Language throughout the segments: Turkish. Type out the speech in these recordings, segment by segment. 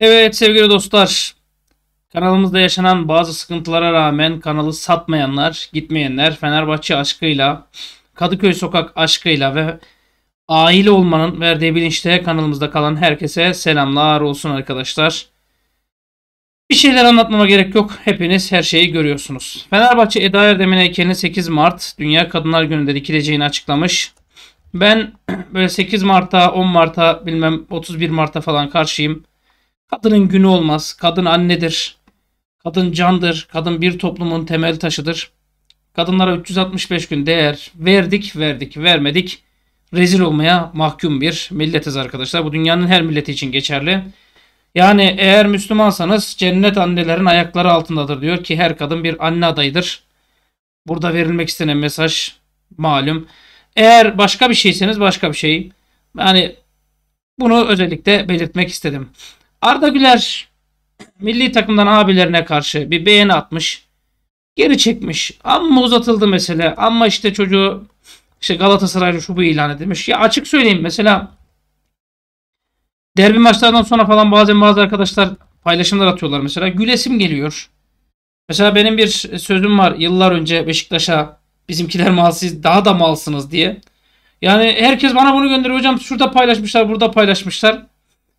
Evet sevgili dostlar. Kanalımızda yaşanan bazı sıkıntılara rağmen kanalı satmayanlar, gitmeyenler Fenerbahçe aşkıyla, Kadıköy sokak aşkıyla ve aile olmanın verdiği bilinçte kanalımızda kalan herkese selamlar olsun arkadaşlar. Bir şeyler anlatmama gerek yok. Hepiniz her şeyi görüyorsunuz. Fenerbahçe Eda Erdem'in heykelini 8 Mart Dünya Kadınlar Günü'nde dikileceğini açıklamış. Ben böyle 8 Mart'a, 10 Mart'a, bilmem 31 Mart'a falan karşıyım. Kadının günü olmaz. Kadın annedir. Kadın candır. Kadın bir toplumun temel taşıdır. Kadınlara 365 gün değer verdik, verdik, vermedik. Rezil olmaya mahkum bir milletiz arkadaşlar. Bu dünyanın her milleti için geçerli. Yani eğer Müslümansanız cennet annelerin ayakları altındadır diyor ki her kadın bir anne adayıdır. Burada verilmek istenen mesaj malum. Eğer başka bir şeyseniz başka bir şey. Yani bunu özellikle belirtmek istedim. Arda Güler milli takımdan abilerine karşı bir beğeni atmış. Geri çekmiş. Ama uzatıldı mesele. ama işte çocuğu işte Galatasaraylı şu bu ilan edilmiş. Ya açık söyleyeyim mesela derbi maçlardan sonra falan bazen bazı arkadaşlar paylaşımlar atıyorlar mesela. Gülesim geliyor. Mesela benim bir sözüm var yıllar önce Beşiktaş'a bizimkiler malsız daha da malsınız diye. Yani herkes bana bunu gönderiyor hocam şurada paylaşmışlar burada paylaşmışlar.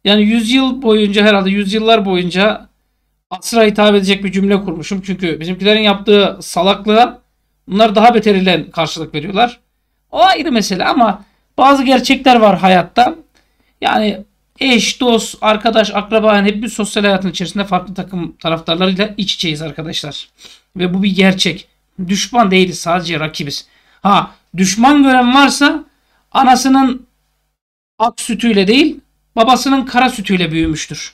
Yani yüzyıl boyunca herhalde yüzyıllar boyunca asra hitap edecek bir cümle kurmuşum. Çünkü bizimkilerin yaptığı salaklığa bunlar daha beteriyle karşılık veriyorlar. O ayrı mesele ama bazı gerçekler var hayatta. Yani eş, dost, arkadaş, akraba yani hep bir sosyal hayatın içerisinde farklı takım taraftarlarıyla iç içeyiz arkadaşlar. Ve bu bir gerçek. Düşman değiliz sadece rakibiz. Ha düşman gören varsa anasının ak sütüyle değil babasının kara sütüyle büyümüştür.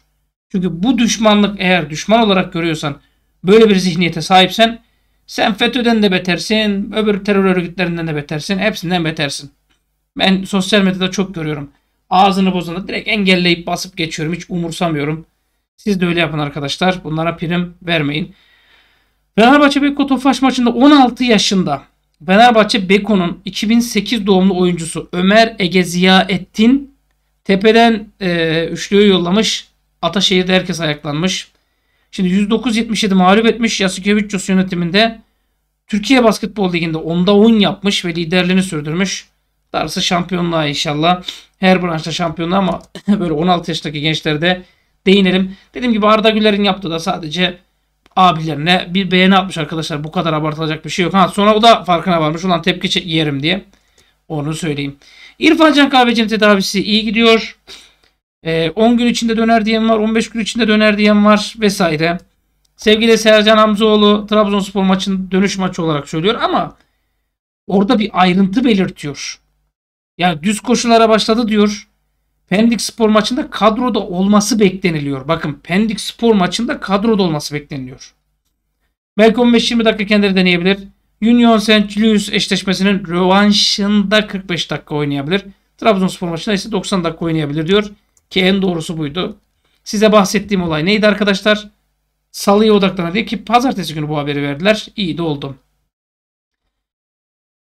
Çünkü bu düşmanlık eğer düşman olarak görüyorsan böyle bir zihniyete sahipsen sen FETÖ'den de betersin, öbür terör örgütlerinden de betersin, hepsinden betersin. Ben sosyal medyada çok görüyorum. Ağzını bozana direkt engelleyip basıp geçiyorum. Hiç umursamıyorum. Siz de öyle yapın arkadaşlar. Bunlara prim vermeyin. Fenerbahçe Beko Tofaş maçında 16 yaşında Fenerbahçe Beko'nun 2008 doğumlu oyuncusu Ömer Ege Ziya Ettin Tepeden e, üçlüyü yollamış. Ataşehir'de herkes ayaklanmış. Şimdi 109-77 mağlup etmiş Yasukevicius yönetiminde Türkiye Basketbol Ligi'nde onda 10 yapmış ve liderliğini sürdürmüş. Darısı şampiyonluğa inşallah. Her branşta şampiyonluğa ama böyle 16 yaşındaki gençlerde değinelim. Dediğim gibi Arda Güler'in yaptığı da sadece abilerine bir beğeni atmış arkadaşlar. Bu kadar abartılacak bir şey yok. Ha, sonra o da farkına varmış. Ulan tepki yerim diye. Onu söyleyeyim. İrfancan Can Kahveci'nin tedavisi iyi gidiyor. E, ee, 10 gün içinde döner diyen var. 15 gün içinde döner diyen var vesaire. Sevgili Sercan Hamzoğlu Trabzonspor maçın dönüş maçı olarak söylüyor ama orada bir ayrıntı belirtiyor. Yani düz koşulara başladı diyor. Pendik Spor maçında kadroda olması bekleniliyor. Bakın Pendik Spor maçında kadroda olması bekleniliyor. Belki 15-20 dakika kendileri deneyebilir. Union St. Louis eşleşmesinin rövanşında 45 dakika oynayabilir. Trabzonspor maçında ise 90 dakika oynayabilir diyor. Ki en doğrusu buydu. Size bahsettiğim olay neydi arkadaşlar? Salıya odaklanın diye ki pazartesi günü bu haberi verdiler. İyi de oldum.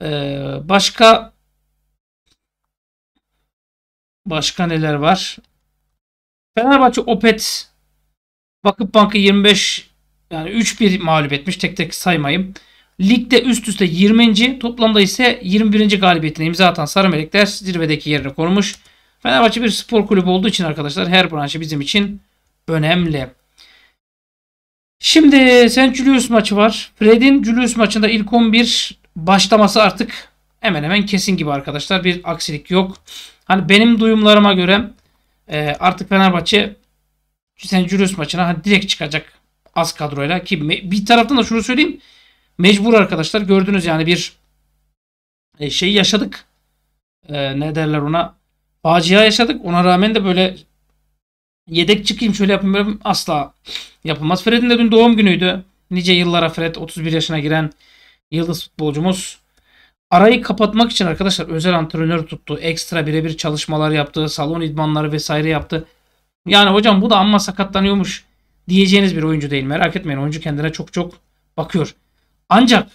Ee, başka başka neler var? Fenerbahçe Opet Vakıfbank'ı 25 yani 3-1 mağlup etmiş. Tek tek saymayayım. Ligde üst üste 20. toplamda ise 21. galibiyetine imza atan Sarı Melekler zirvedeki yerine konmuş. Fenerbahçe bir spor kulübü olduğu için arkadaşlar her branşı bizim için önemli. Şimdi Sen Julius maçı var. Fred'in Julius maçında ilk 11 başlaması artık hemen hemen kesin gibi arkadaşlar. Bir aksilik yok. Hani benim duyumlarıma göre e, artık Fenerbahçe Sen Julius maçına hani direkt çıkacak az kadroyla. Ki bir taraftan da şunu söyleyeyim mecbur arkadaşlar gördünüz yani bir şey yaşadık. E, ne derler ona? Facia yaşadık. Ona rağmen de böyle yedek çıkayım şöyle yapayım, yapayım asla yapılmaz. Fred'in de dün doğum günüydü. Nice yıllara Fred 31 yaşına giren yıldız futbolcumuz. Arayı kapatmak için arkadaşlar özel antrenör tuttu. Ekstra birebir çalışmalar yaptı. Salon idmanları vesaire yaptı. Yani hocam bu da amma sakatlanıyormuş diyeceğiniz bir oyuncu değil. Merak etmeyin oyuncu kendine çok çok bakıyor. Ancak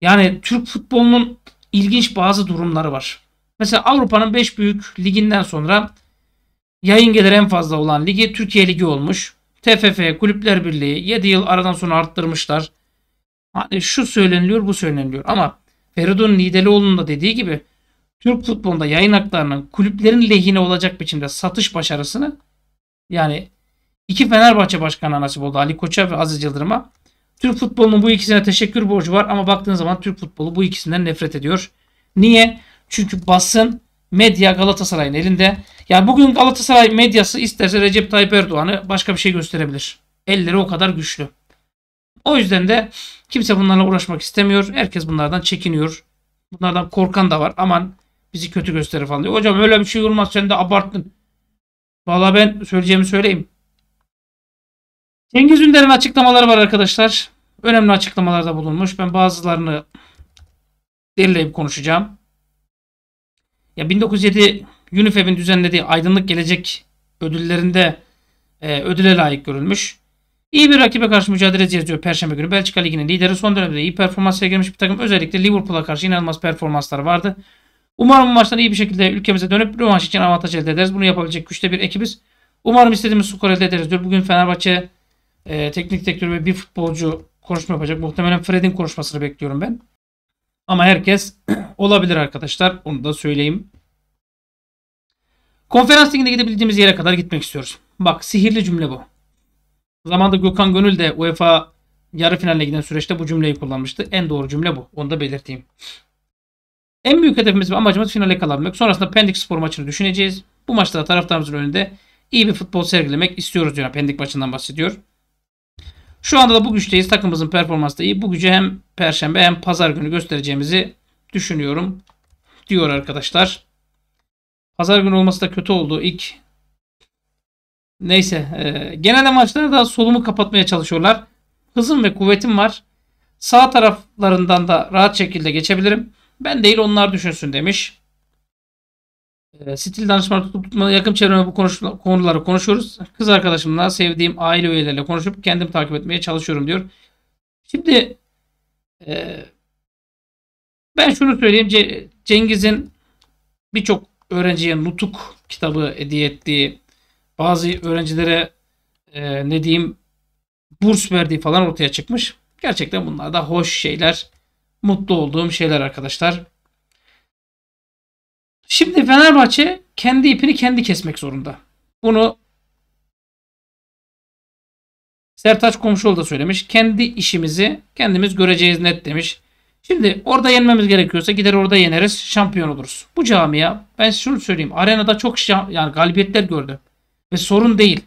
yani Türk futbolunun ilginç bazı durumları var. Mesela Avrupa'nın 5 büyük liginden sonra yayın gelir en fazla olan ligi Türkiye Ligi olmuş. TFF Kulüpler Birliği 7 yıl aradan sonra arttırmışlar. Hani şu söyleniliyor bu söyleniliyor ama Feridun Nidelioğlu'nun da dediği gibi Türk futbolunda yayın haklarının kulüplerin lehine olacak biçimde satış başarısını yani iki Fenerbahçe başkanı nasip oldu Ali Koç'a ve Aziz Yıldırım'a. Türk futbolunun bu ikisine teşekkür borcu var ama baktığın zaman Türk futbolu bu ikisinden nefret ediyor. Niye? Çünkü basın, medya Galatasaray'ın elinde. Yani bugün Galatasaray medyası isterse Recep Tayyip Erdoğan'ı başka bir şey gösterebilir. Elleri o kadar güçlü. O yüzden de kimse bunlarla uğraşmak istemiyor. Herkes bunlardan çekiniyor. Bunlardan korkan da var. Aman bizi kötü gösterir falan diyor. Hocam öyle bir şey olmaz sen de abarttın. Valla ben söyleyeceğimi söyleyeyim. Cengiz Ünder'in açıklamaları var arkadaşlar. Önemli açıklamalarda bulunmuş. Ben bazılarını derleyip konuşacağım. Ya 1907 UNIFEB'in düzenlediği Aydınlık Gelecek ödüllerinde e, ödüle layık görülmüş. İyi bir rakibe karşı mücadele edeceğiz diyor Perşembe günü. Belçika Ligi'nin lideri son dönemde iyi performans girmiş bir takım. Özellikle Liverpool'a karşı inanılmaz performanslar vardı. Umarım bu maçtan iyi bir şekilde ülkemize dönüp rövanş için avantaj elde ederiz. Bunu yapabilecek güçte bir ekibiz. Umarım istediğimiz skor elde ederiz diyor. Bugün Fenerbahçe e, teknik direktör ve bir futbolcu konuşma yapacak. Muhtemelen Fred'in konuşmasını bekliyorum ben. Ama herkes olabilir arkadaşlar. Onu da söyleyeyim. Konferans liginde gidebildiğimiz yere kadar gitmek istiyoruz. Bak sihirli cümle bu. Zamanında Gökhan Gönül de UEFA yarı finaline giden süreçte bu cümleyi kullanmıştı. En doğru cümle bu. Onu da belirteyim. En büyük hedefimiz ve amacımız finale kalabilmek. Sonrasında Pendik spor maçını düşüneceğiz. Bu maçta da taraftarımızın önünde iyi bir futbol sergilemek istiyoruz diyor. Pendik maçından bahsediyor. Şu anda da bu güçteyiz. Takımımızın performansı da iyi. Bu gücü hem perşembe hem pazar günü göstereceğimizi düşünüyorum diyor arkadaşlar. Pazar günü olması da kötü oldu. İlk neyse e, genel amaçları da solumu kapatmaya çalışıyorlar. Hızım ve kuvvetim var. Sağ taraflarından da rahat şekilde geçebilirim. Ben değil onlar düşünsün demiş. Ee, stil danışmanlık tutup tutmaya yakın çevreme bu konuş konuları konuşuyoruz. Kız arkadaşımla, sevdiğim aile üyeleriyle konuşup kendim takip etmeye çalışıyorum diyor. Şimdi e, ben şunu söyleyeyim. C Cengiz'in birçok öğrenciye Nutuk kitabı hediye ettiği, bazı öğrencilere e, ne diyeyim burs verdiği falan ortaya çıkmış. Gerçekten bunlar da hoş şeyler. Mutlu olduğum şeyler arkadaşlar. Şimdi Fenerbahçe kendi ipini kendi kesmek zorunda. Bunu Sertaç Komşuoğlu da söylemiş. Kendi işimizi kendimiz göreceğiz net demiş. Şimdi orada yenmemiz gerekiyorsa gider orada yeneriz, şampiyon oluruz. Bu camia ben şunu söyleyeyim. Arenada çok yani galibiyetler gördü. Ve sorun değil.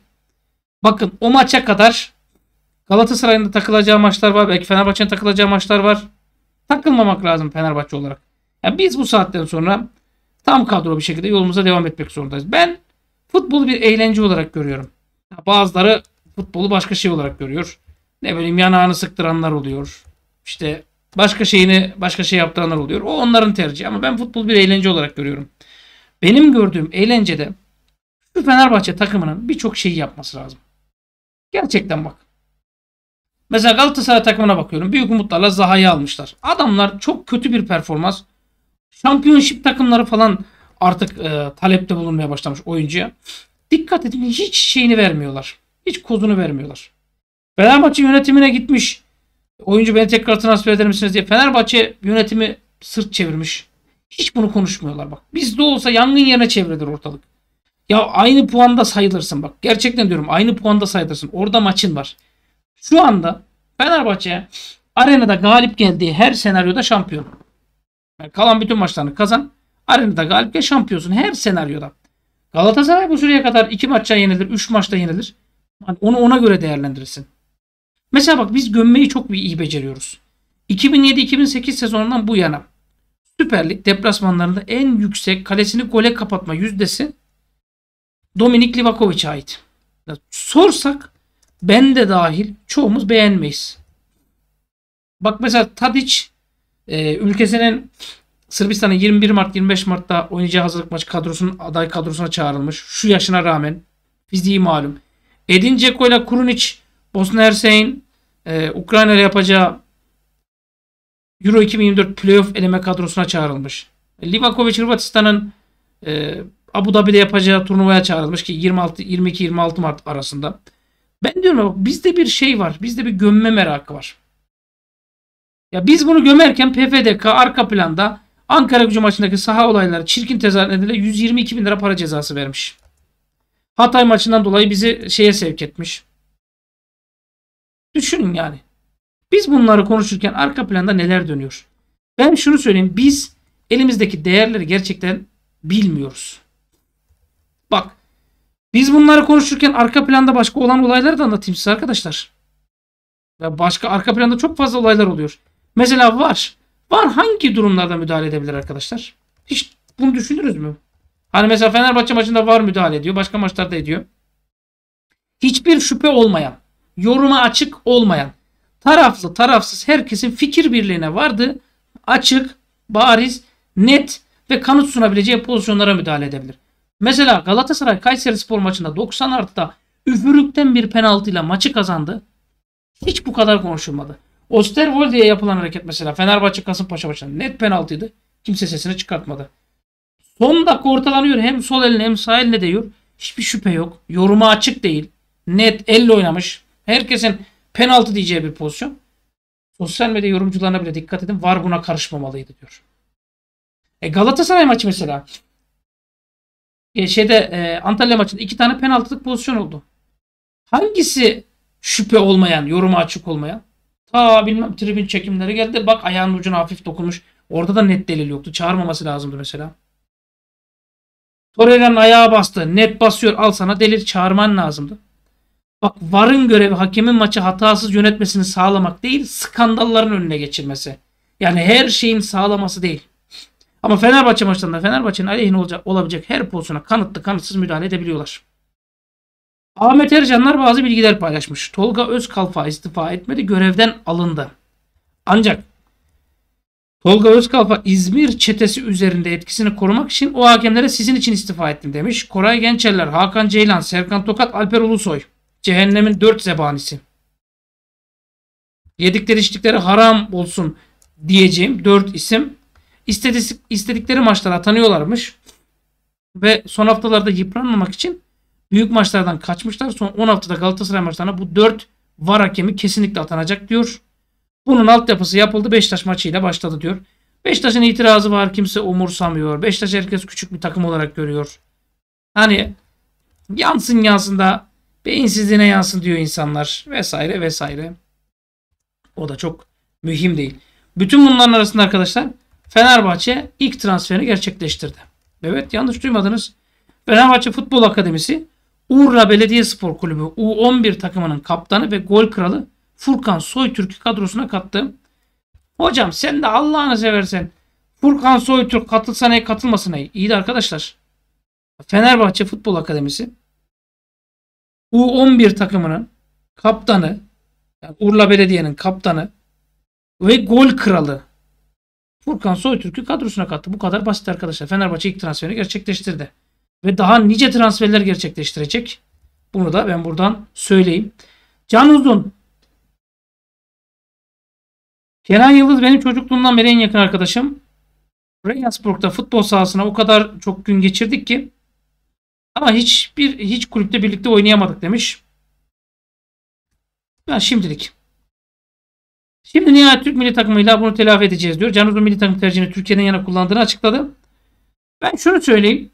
Bakın o maça kadar Galatasaray'ın da takılacağı maçlar var. Belki Fenerbahçe'nin takılacağı maçlar var. Takılmamak lazım Fenerbahçe olarak. Yani biz bu saatten sonra tam kadro bir şekilde yolumuza devam etmek zorundayız. Ben futbolu bir eğlence olarak görüyorum. Bazıları futbolu başka şey olarak görüyor. Ne bileyim yanağını sıktıranlar oluyor. İşte başka şeyini başka şey yaptıranlar oluyor. O onların tercihi ama ben futbolu bir eğlence olarak görüyorum. Benim gördüğüm eğlencede şu Fenerbahçe takımının birçok şeyi yapması lazım. Gerçekten bak. Mesela Galatasaray takımına bakıyorum. Büyük umutlarla Zaha'yı almışlar. Adamlar çok kötü bir performans. Şampiyonşip takımları falan artık e, talepte bulunmaya başlamış oyuncuya. Dikkat edin hiç şeyini vermiyorlar. Hiç kozunu vermiyorlar. Fenerbahçe yönetimine gitmiş. Oyuncu beni tekrar transfer eder misiniz diye. Fenerbahçe yönetimi sırt çevirmiş. Hiç bunu konuşmuyorlar bak. Bizde olsa yangın yerine çevrilir ortalık. Ya aynı puanda sayılırsın bak. Gerçekten diyorum aynı puanda sayılırsın. Orada maçın var. Şu anda Fenerbahçe arenada galip geldiği her senaryoda şampiyon. Yani kalan bütün maçlarını kazan. Arenada galip gel şampiyonsun her senaryoda. Galatasaray bu süreye kadar 2 maçta yenilir, 3 maçta yenilir. Yani onu ona göre değerlendirirsin. Mesela bak biz gömmeyi çok iyi beceriyoruz. 2007-2008 sezonundan bu yana Süper Lig deplasmanlarında en yüksek kalesini gole kapatma yüzdesi Dominik Livakovic'e ait. Sorsak ben de dahil çoğumuz beğenmeyiz. Bak mesela Tadic ee, ülkesinin Sırbistan'ın 21 Mart 25 Mart'ta oynayacağı hazırlık maçı kadrosunun aday kadrosuna çağrılmış. Şu yaşına rağmen fiziği malum. Edin Dzeko ile Krunic Bosna Hersek'in e, Ukrayna yapacağı Euro 2024 playoff eleme kadrosuna çağrılmış. E, Livakovic Hırvatistan'ın e, Abu Dhabi'de yapacağı turnuvaya çağrılmış ki 26 22 26 Mart arasında. Ben diyorum bak bizde bir şey var. Bizde bir gömme merakı var. Ya biz bunu gömerken PFDK arka planda Ankara gücü maçındaki saha olayları çirkin tezahür nedeniyle 122 bin lira para cezası vermiş. Hatay maçından dolayı bizi şeye sevk etmiş. Düşünün yani. Biz bunları konuşurken arka planda neler dönüyor? Ben şunu söyleyeyim. Biz elimizdeki değerleri gerçekten bilmiyoruz. Bak. Biz bunları konuşurken arka planda başka olan olayları da anlatayım size arkadaşlar. Ya başka arka planda çok fazla olaylar oluyor. Mesela var. Var hangi durumlarda müdahale edebilir arkadaşlar? Hiç bunu düşünürüz mü? Hani mesela Fenerbahçe maçında var müdahale ediyor. Başka maçlarda ediyor. Hiçbir şüphe olmayan, yoruma açık olmayan, taraflı tarafsız herkesin fikir birliğine vardı. Açık, bariz, net ve kanıt sunabileceği pozisyonlara müdahale edebilir. Mesela Galatasaray Kayseri Spor maçında 90 artıda üfürükten bir penaltıyla maçı kazandı. Hiç bu kadar konuşulmadı. Osterwolde'ye yapılan hareket mesela Fenerbahçe Kasımpaşa maçında net penaltıydı. Kimse sesini çıkartmadı. Son dakika ortalanıyor. Hem sol eline hem sağ eline değiyor. Hiçbir şüphe yok. Yoruma açık değil. Net elle oynamış. Herkesin penaltı diyeceği bir pozisyon. Sosyal medya yorumcularına bile dikkat edin. Var buna karışmamalıydı diyor. E Galatasaray maçı mesela. E şeyde e, Antalya maçında iki tane penaltılık pozisyon oldu. Hangisi şüphe olmayan, yoruma açık olmayan? Ta bilmem tribün çekimleri geldi. Bak ayağının ucuna hafif dokunmuş. Orada da net delil yoktu. Çağırmaması lazımdı mesela. Torreira'nın ayağa bastı. Net basıyor. Al sana delil çağırman lazımdı. Bak VAR'ın görevi hakemin maçı hatasız yönetmesini sağlamak değil, skandalların önüne geçirmesi. Yani her şeyin sağlaması değil. Ama Fenerbahçe maçlarında Fenerbahçe'nin aleyhine olacak, olabilecek her pozisyona kanıtlı kanıtsız müdahale edebiliyorlar. Ahmet Ercanlar bazı bilgiler paylaşmış. Tolga Özkalfa istifa etmedi, görevden alındı. Ancak Tolga Özkalfa İzmir çetesi üzerinde etkisini korumak için o hakemlere sizin için istifa ettim demiş. Koray Gençerler, Hakan Ceylan, Serkan Tokat, Alper Ulusoy. Cehennemin dört zebanisi. Yedikleri içtikleri haram olsun diyeceğim dört isim. İstedik, istedikleri maçlara atanıyorlarmış. Ve son haftalarda yıpranmamak için Büyük maçlardan kaçmışlar. Son 16'da Galatasaray maçlarına bu 4 var hakemi kesinlikle atanacak diyor. Bunun altyapısı yapıldı. Beşiktaş maçıyla başladı diyor. Beşiktaş'ın itirazı var. Kimse umursamıyor. Beşiktaş herkes küçük bir takım olarak görüyor. Hani yansın yansın da beyinsizliğine yansın diyor insanlar vesaire vesaire. O da çok mühim değil. Bütün bunların arasında arkadaşlar Fenerbahçe ilk transferini gerçekleştirdi. Evet yanlış duymadınız. Fenerbahçe Futbol Akademisi Urla Spor Kulübü U11 takımının kaptanı ve gol kralı Furkan Soytürk'ü kadrosuna kattı. Hocam sen de Allah'ını seversen Furkan Soytürk katılsa ne katılmasın ne? İyi de arkadaşlar. Fenerbahçe Futbol Akademisi U11 takımının kaptanı yani Urla Belediye'nin kaptanı ve gol kralı Furkan Soytürk'ü kadrosuna kattı. Bu kadar basit arkadaşlar. Fenerbahçe ilk transferini gerçekleştirdi ve daha nice transferler gerçekleştirecek. Bunu da ben buradan söyleyeyim. Can Uzun. Kenan Yıldız benim çocukluğumdan beri en yakın arkadaşım. Regensburg'da futbol sahasına o kadar çok gün geçirdik ki ama hiçbir hiç kulüpte birlikte oynayamadık demiş. Ben şimdilik. Şimdi nihayet Türk milli takımıyla bunu telafi edeceğiz diyor. Can Uzun milli takım tercihini Türkiye'den yana kullandığını açıkladı. Ben şunu söyleyeyim.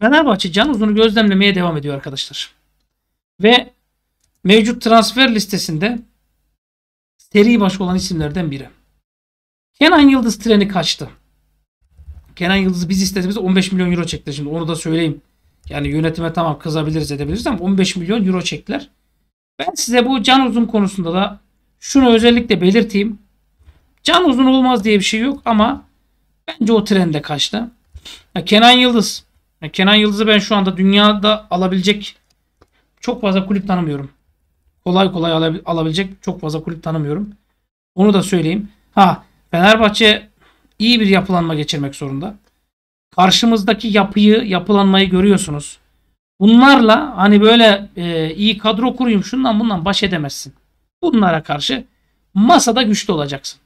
Fenerbahçe Can Uzun'u gözlemlemeye devam ediyor arkadaşlar. Ve mevcut transfer listesinde seri başı olan isimlerden biri. Kenan Yıldız treni kaçtı. Kenan Yıldız biz istediğimizde 15 milyon euro çekti. Şimdi onu da söyleyeyim. Yani yönetime tamam kızabiliriz edebiliriz ama 15 milyon euro çektiler. Ben size bu Can Uzun konusunda da şunu özellikle belirteyim. Can Uzun olmaz diye bir şey yok ama bence o trende kaçtı. Ya Kenan Yıldız yani Kenan Yıldız'ı ben şu anda dünyada alabilecek çok fazla kulüp tanımıyorum. Kolay kolay alabilecek çok fazla kulüp tanımıyorum. Onu da söyleyeyim. Ha Fenerbahçe iyi bir yapılanma geçirmek zorunda. Karşımızdaki yapıyı, yapılanmayı görüyorsunuz. Bunlarla hani böyle e, iyi kadro kurayım şundan bundan baş edemezsin. Bunlara karşı masada güçlü olacaksın.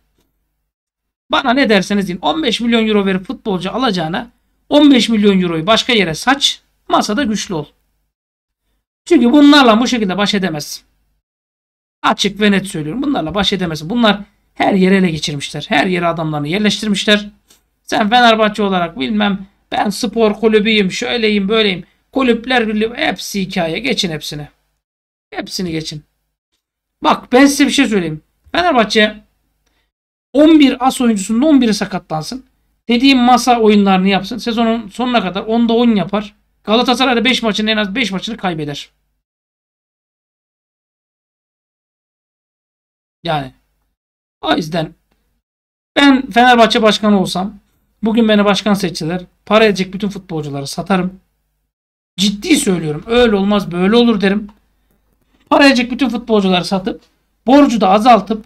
Bana ne derseniz deyin 15 milyon euro verip futbolcu alacağına 15 milyon euroyu başka yere saç. Masada güçlü ol. Çünkü bunlarla bu şekilde baş edemezsin. Açık ve net söylüyorum. Bunlarla baş edemezsin. Bunlar her yere ele geçirmişler. Her yere adamlarını yerleştirmişler. Sen Fenerbahçe olarak bilmem ben spor kulübüyüm, şöyleyim, böyleyim. Kulüpler birliği hepsi hikaye. Geçin hepsini. Hepsini geçin. Bak ben size bir şey söyleyeyim. Fenerbahçe 11 as oyuncusunun 11'i sakatlansın. Dediğim masa oyunlarını yapsın. Sezonun sonuna kadar 10'da 10 yapar. Galatasaray'da 5 maçın en az 5 maçını kaybeder. Yani o yüzden ben Fenerbahçe başkanı olsam bugün beni başkan seçtiler. Para edecek bütün futbolcuları satarım. Ciddi söylüyorum. Öyle olmaz böyle olur derim. Para edecek bütün futbolcuları satıp borcu da azaltıp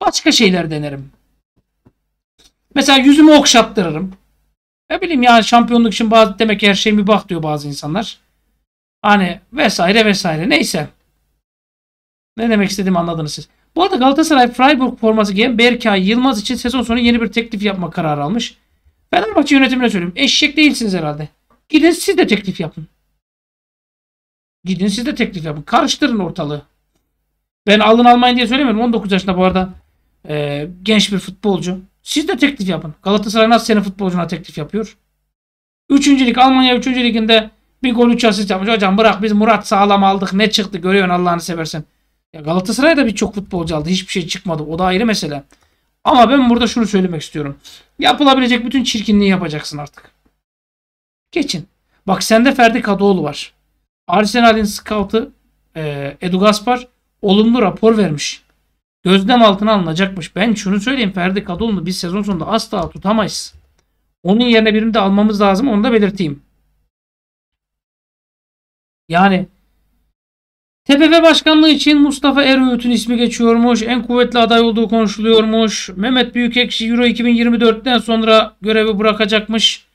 başka şeyler denerim. Mesela yüzümü okşattırırım. Ne bileyim yani şampiyonluk için bazı demek ki her şey mübah diyor bazı insanlar. Hani vesaire vesaire. Neyse. Ne demek istediğimi anladınız siz. Bu arada Galatasaray Freiburg forması giyen Berkay Yılmaz için sezon sonu yeni bir teklif yapma kararı almış. Fenerbahçe yönetimine söyleyeyim. Eşek değilsiniz herhalde. Gidin siz de teklif yapın. Gidin siz de teklif yapın. Karıştırın ortalığı. Ben alın almayın diye söylemiyorum. 19 yaşında bu arada e, genç bir futbolcu. Siz de teklif yapın. Galatasaray nasıl senin futbolcuna teklif yapıyor? Üçüncülük Almanya üçüncü üçüncülükinde bir gol üç asist yapmış. Hocam bırak biz Murat sağlam aldık. Ne çıktı görüyorsun Allah'ını seversen. Ya Galatasaray'da birçok futbolcu aldı. Hiçbir şey çıkmadı. O da ayrı mesele. Ama ben burada şunu söylemek istiyorum. Yapılabilecek bütün çirkinliği yapacaksın artık. Geçin. Bak sende Ferdi Kadıoğlu var. Arsenal'in scout'ı e, Edu Gaspar olumlu rapor vermiş gözlem altına alınacakmış. Ben şunu söyleyeyim Ferdi Kadıoğlu'nu biz sezon sonunda asla tutamayız. Onun yerine birini de almamız lazım onu da belirteyim. Yani TPP başkanlığı için Mustafa Eröğüt'ün ismi geçiyormuş. En kuvvetli aday olduğu konuşuluyormuş. Mehmet Büyükekşi Euro 2024'ten sonra görevi bırakacakmış.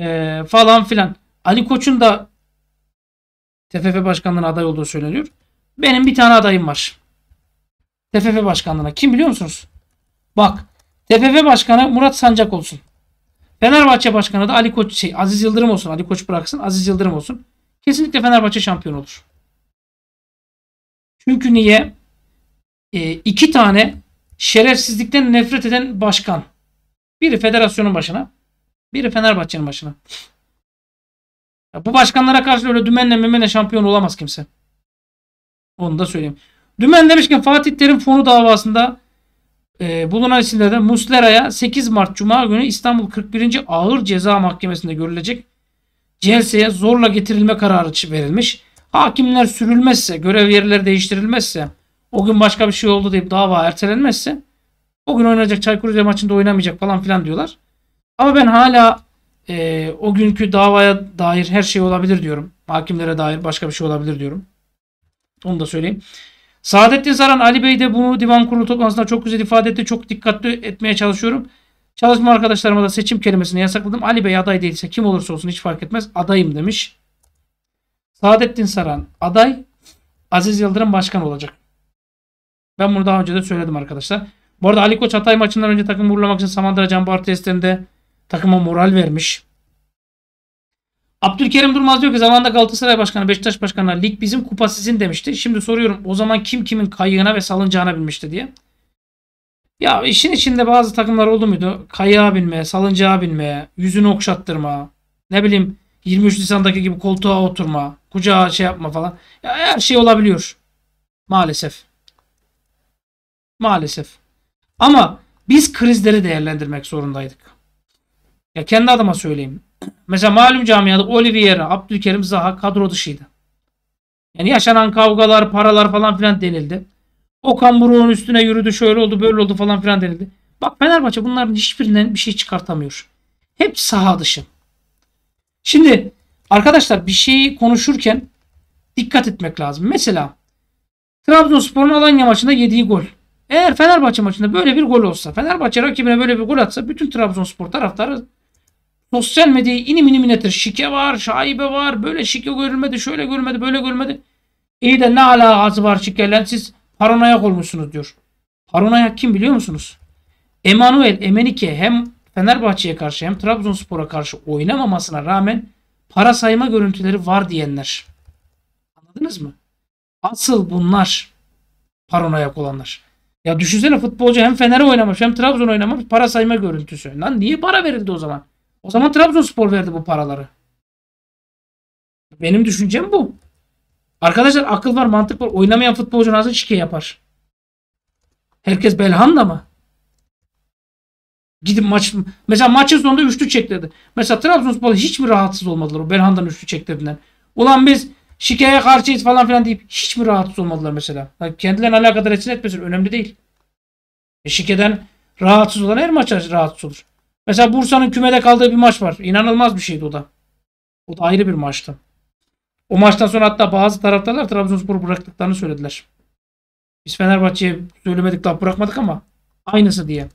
Ee, falan filan. Ali Koç'un da TFF başkanlığına aday olduğu söyleniyor. Benim bir tane adayım var. TFF başkanlığına. Kim biliyor musunuz? Bak TFF başkanı Murat Sancak olsun. Fenerbahçe başkanı da Ali Koç şey, Aziz Yıldırım olsun. Ali Koç bıraksın. Aziz Yıldırım olsun. Kesinlikle Fenerbahçe şampiyon olur. Çünkü niye? E, iki tane şerefsizlikten nefret eden başkan. Biri federasyonun başına. Biri Fenerbahçe'nin başına. Ya bu başkanlara karşı öyle dümenle memene şampiyon olamaz kimse. Onu da söyleyeyim. Dümen demişken Fatih Terim fonu davasında e, bulunan isimlerden Muslera'ya 8 Mart Cuma günü İstanbul 41. Ağır Ceza Mahkemesi'nde görülecek celseye zorla getirilme kararı verilmiş. Hakimler sürülmezse, görev yerleri değiştirilmezse, o gün başka bir şey oldu deyip dava ertelenmezse o gün oynayacak Çaykur Rize maçında oynamayacak falan filan diyorlar. Ama ben hala e, o günkü davaya dair her şey olabilir diyorum. Hakimlere dair başka bir şey olabilir diyorum. Onu da söyleyeyim. Saadettin Saran Ali Bey de bunu divan kurulu toplantısında çok güzel ifade etti. Çok dikkatli etmeye çalışıyorum. Çalışma arkadaşlarıma da seçim kelimesini yasakladım. Ali Bey aday değilse kim olursa olsun hiç fark etmez adayım demiş. Saadettin Saran aday. Aziz Yıldırım başkan olacak. Ben bunu daha önce de söyledim arkadaşlar. Bu arada Ali Koç Hatay maçından önce takım uğurlamak için Samandıra Canbar testlerinde takıma moral vermiş. Abdülkerim Durmaz diyor ki zamanda Galatasaray Başkanı Beşiktaş Başkanı lig bizim kupa sizin demişti. Şimdi soruyorum o zaman kim kimin kayığına ve salıncağına binmişti diye. Ya işin içinde bazı takımlar oldu muydu? Kayığa binme, salıncağa binmeye, yüzünü okşattırma, ne bileyim 23 Nisan'daki gibi koltuğa oturma, kucağa şey yapma falan. Ya her şey olabiliyor. Maalesef. Maalesef. Ama biz krizleri değerlendirmek zorundaydık. Ya kendi adıma söyleyeyim. Mesela malum camiada Oliveira, Abdülkerim Zaha kadro dışıydı. Yani yaşanan kavgalar, paralar falan filan denildi. Okan Buruk'un üstüne yürüdü, şöyle oldu, böyle oldu falan filan denildi. Bak Fenerbahçe bunların hiçbirinden bir şey çıkartamıyor. Hep saha dışı. Şimdi arkadaşlar bir şeyi konuşurken dikkat etmek lazım. Mesela Trabzonspor'un Alanya maçında yediği gol. Eğer Fenerbahçe maçında böyle bir gol olsa, Fenerbahçe rakibine böyle bir gol atsa bütün Trabzonspor taraftarı Sosyal medyayı inim inim inetir. Şike var, şaibe var. Böyle şike görülmedi, şöyle görülmedi, böyle görülmedi. İyi de ne alakası var şikeyle? Siz paranoyak olmuşsunuz diyor. Paranoyak kim biliyor musunuz? Emanuel Emenike hem Fenerbahçe'ye karşı hem Trabzonspor'a karşı oynamamasına rağmen para sayma görüntüleri var diyenler. Anladınız mı? Asıl bunlar paranoyak olanlar. Ya düşünsene futbolcu hem Fener'e oynamış hem Trabzon oynamış para sayma görüntüsü. Lan niye para verildi o zaman? O zaman Trabzonspor verdi bu paraları. Benim düşüncem bu. Arkadaşlar akıl var, mantık var. Oynamayan futbolcu nasıl şike yapar? Herkes Belhanda mı? Gidip maç mesela maçın sonunda üçlü çekledi. Mesela Trabzonspor hiç mi rahatsız olmadılar o Belhanda'nın üçlü çeklediğinden? Ulan biz şikeye karşıyız falan filan deyip hiç mi rahatsız olmadılar mesela? Yani kendilerine alakadar etsin etmesin önemli değil. E şikeden rahatsız olan her maça rahatsız olur. Mesela Bursa'nın kümede kaldığı bir maç var. İnanılmaz bir şeydi o da. O da ayrı bir maçtı. O maçtan sonra hatta bazı taraftarlar Trabzonspor'u bıraktıklarını söylediler. Biz Fenerbahçe'ye söylemedik daha bırakmadık ama aynısı diye.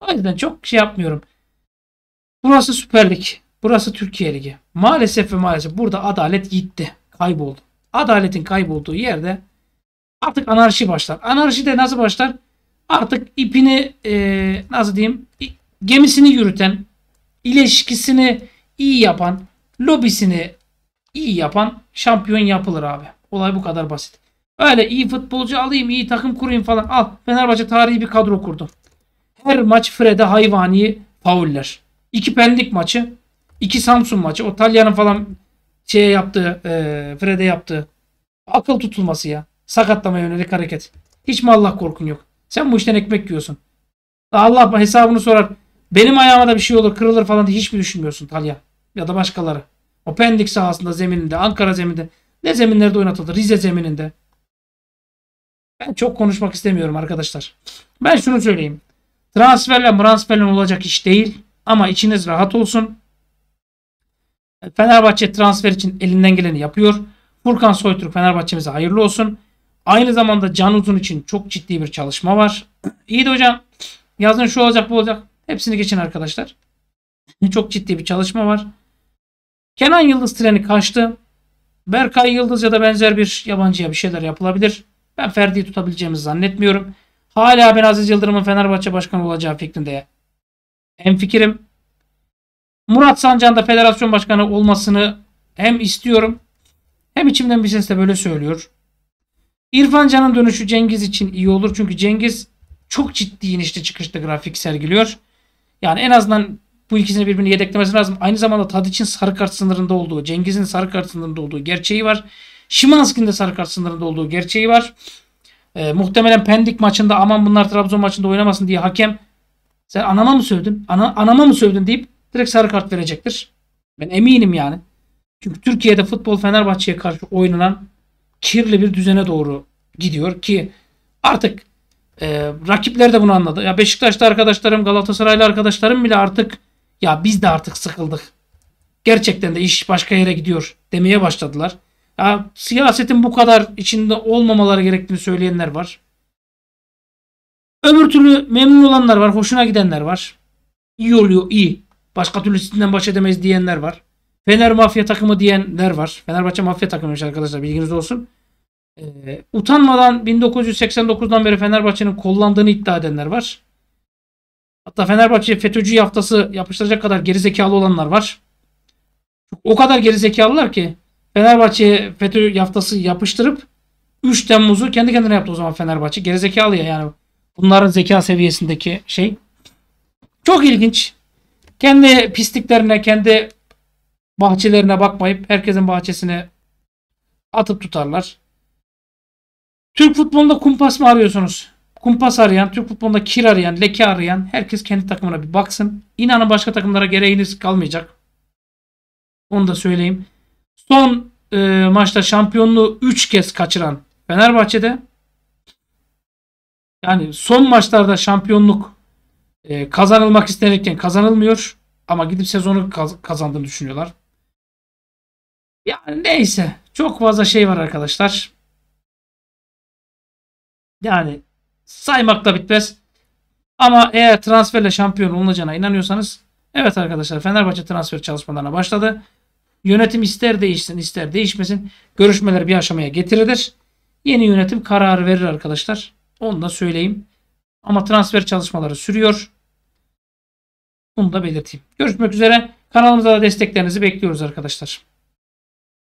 O yüzden çok şey yapmıyorum. Burası Süper Lig. Burası Türkiye Ligi. Maalesef ve maalesef burada adalet gitti. Kayboldu. Adaletin kaybolduğu yerde artık anarşi başlar. Anarşi de nasıl başlar? artık ipini e, nasıl diyeyim gemisini yürüten, ilişkisini iyi yapan, lobisini iyi yapan şampiyon yapılır abi. Olay bu kadar basit. Öyle iyi futbolcu alayım, iyi takım kurayım falan. Al Fenerbahçe tarihi bir kadro kurdu. Her maç Fred'e hayvani fauller. İki Pendik maçı, iki Samsun maçı. O Talya'nın falan şey yaptığı, e, Fred'e yaptığı akıl tutulması ya. sakatlama yönelik hareket. Hiç mi Allah korkun yok? Sen bu işten ekmek yiyorsun. Allah hesabını sorar. Benim ayağıma da bir şey olur kırılır falan diye hiçbir düşünmüyorsun Talya. Ya da başkaları. O Pendik sahasında zemininde, Ankara zeminde, Ne zeminlerde oynatıldı? Rize zemininde. Ben çok konuşmak istemiyorum arkadaşlar. Ben şunu söyleyeyim. Transferle transferle olacak iş değil. Ama içiniz rahat olsun. Fenerbahçe transfer için elinden geleni yapıyor. Furkan Soytürk Fenerbahçe'mize hayırlı olsun. Aynı zamanda Can Uzun için çok ciddi bir çalışma var. İyi de hocam yazın şu olacak bu olacak. Hepsini geçin arkadaşlar. Çok ciddi bir çalışma var. Kenan Yıldız treni kaçtı. Berkay Yıldız ya da benzer bir yabancıya bir şeyler yapılabilir. Ben Ferdi'yi tutabileceğimizi zannetmiyorum. Hala ben Aziz Yıldırım'ın Fenerbahçe Başkanı olacağı fikrinde hem fikrim. Murat Sancan da federasyon başkanı olmasını hem istiyorum hem içimden bir ses de böyle söylüyor. İrfan Can'ın dönüşü Cengiz için iyi olur. Çünkü Cengiz çok ciddi inişli çıkışta grafik sergiliyor. Yani en azından bu ikisini birbirini yedeklemesi lazım. Aynı zamanda Tadiç'in sarı kart sınırında olduğu, Cengiz'in sarı kart sınırında olduğu gerçeği var. Şimanski'nin de sarı kart sınırında olduğu gerçeği var. E, muhtemelen Pendik maçında aman bunlar Trabzon maçında oynamasın diye hakem sen anama mı sövdün? Ana, anama mı sövdün deyip direkt sarı kart verecektir. Ben eminim yani. Çünkü Türkiye'de futbol Fenerbahçe'ye karşı oynanan kirli bir düzene doğru gidiyor ki artık e, rakipler de bunu anladı. Ya Beşiktaş'ta arkadaşlarım, Galatasaraylı arkadaşlarım bile artık ya biz de artık sıkıldık. Gerçekten de iş başka yere gidiyor demeye başladılar. Ya siyasetin bu kadar içinde olmamaları gerektiğini söyleyenler var. Ömür türlü memnun olanlar var, hoşuna gidenler var. İyi oluyor, iyi. Başka türlü sizinden baş edemeyiz diyenler var. Fener mafya takımı diyenler var. Fenerbahçe mafya takımıymış arkadaşlar bilginiz olsun. Ee, utanmadan 1989'dan beri Fenerbahçe'nin kullandığını iddia edenler var. Hatta Fenerbahçe FETÖ'cü yaftası yapıştıracak kadar gerizekalı olanlar var. O kadar gerizekalılar ki Fenerbahçe FETÖ yaftası yapıştırıp 3 Temmuz'u kendi kendine yaptı o zaman Fenerbahçe. Gerizekalı ya yani bunların zeka seviyesindeki şey. Çok ilginç. Kendi pisliklerine, kendi bahçelerine bakmayıp herkesin bahçesine atıp tutarlar. Türk futbolunda kumpas mı arıyorsunuz? Kumpas arayan, Türk futbolunda kir arayan, leke arayan herkes kendi takımına bir baksın. İnanın başka takımlara gereğiniz kalmayacak. Onu da söyleyeyim. Son e, maçta şampiyonluğu 3 kez kaçıran Fenerbahçe'de yani son maçlarda şampiyonluk e, kazanılmak istenirken kazanılmıyor ama gidip sezonu kaz- kazandığını düşünüyorlar. Yani neyse. Çok fazla şey var arkadaşlar. Yani saymakla bitmez. Ama eğer transferle şampiyon olunacağına inanıyorsanız evet arkadaşlar Fenerbahçe transfer çalışmalarına başladı. Yönetim ister değişsin ister değişmesin görüşmeler bir aşamaya getirilir. Yeni yönetim kararı verir arkadaşlar. Onu da söyleyeyim. Ama transfer çalışmaları sürüyor. Bunu da belirteyim. Görüşmek üzere. Kanalımıza da desteklerinizi bekliyoruz arkadaşlar.